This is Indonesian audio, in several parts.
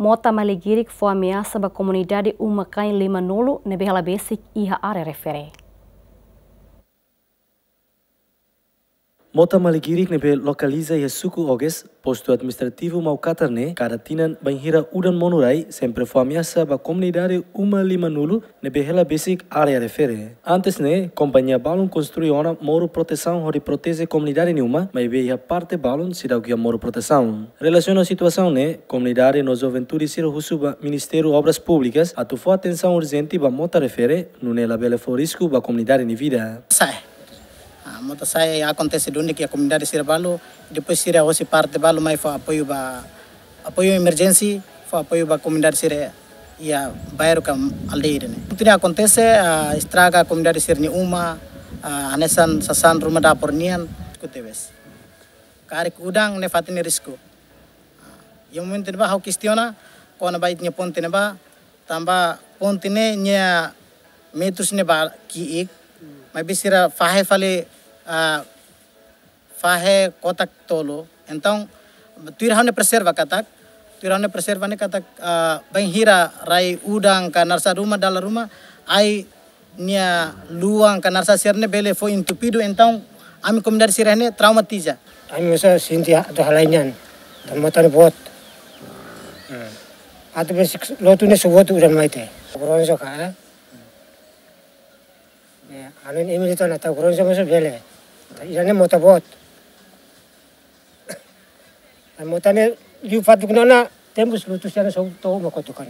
mota maligirik foi ameaça ba comunidade uma kain lima nulo na bela basic e a Mota Maligirik nebe localiza Suku Oges, posto administrativo Maucatarne, caratina Banhira Udan Monurai, sempre foi ameaça ba comunidade Uma Lima Nulo, nebe hela basic área refere. Antes ne, companhia Balon construiu ona moro proteção hori protege comunidade nenhuma, mas be a parte Balon se dá moro proteção. Relaciona a situação ne, comunidade no Juventude Ciro Husuba, Ministério Obras Públicas, atufou atenção urgente ba Mota refere, la bele forisco ba comunidade ni vida. Sai. moto saya acontece donde que a comunidade sira balo depois sira hoje parte balo mais foi apoio ba apoio emergência foi apoio ba comunidade sira ia ya, bairro ka aldeira né tudo acontece ah, a estraga a comunidade sira ni uma a ah, anesan sasan rumah dapur nian kutebes karik kudang ne fatini risco ah, yang mungkin ba hau kistiona kona bait nya ponte ne ba tamba ponte ne nya metus ne ba ki ik mai fahe fale fahe kotak tolo. entong tuirahane preserva katak. Tuirahane preserva ne katak benghira rai udang ka narsa rumah dala rumah ai nia luang ka narsa serne bele fo intupido entong ami kom dari sirahne traumatiza. Ami usa sintia atau halainan. Tamatan buat. Atau besik lotu ne subutu udan maite. Kurang suka Ya, anin emilito nata kurang koronso masuk bele. Tapi ini bot, tabot. Mau tanya diupat dulu nana tembus lutus yang sok tahu mau kotukan.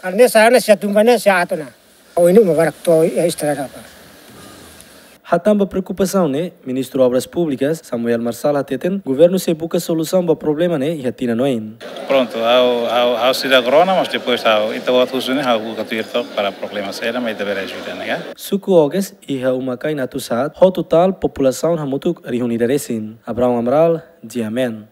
Karena saya nasi tumbangnya saya atau na. Oh ini mau barak tuh eh, ya istirahat Há também preocupação, né? Ministro de Obras Públicas, Samuel Marsal Hateten, governo se busca solução para o problema, né? E Hatina não Pronto, há a cidade Sidagrona, mas depois ao Itawatusu, né? Ao Bukatirto, para o problema mas deverá ajudar, né? Suku Ogas e Haumakai Natusat, o total população reunida né? Abraão de Amém.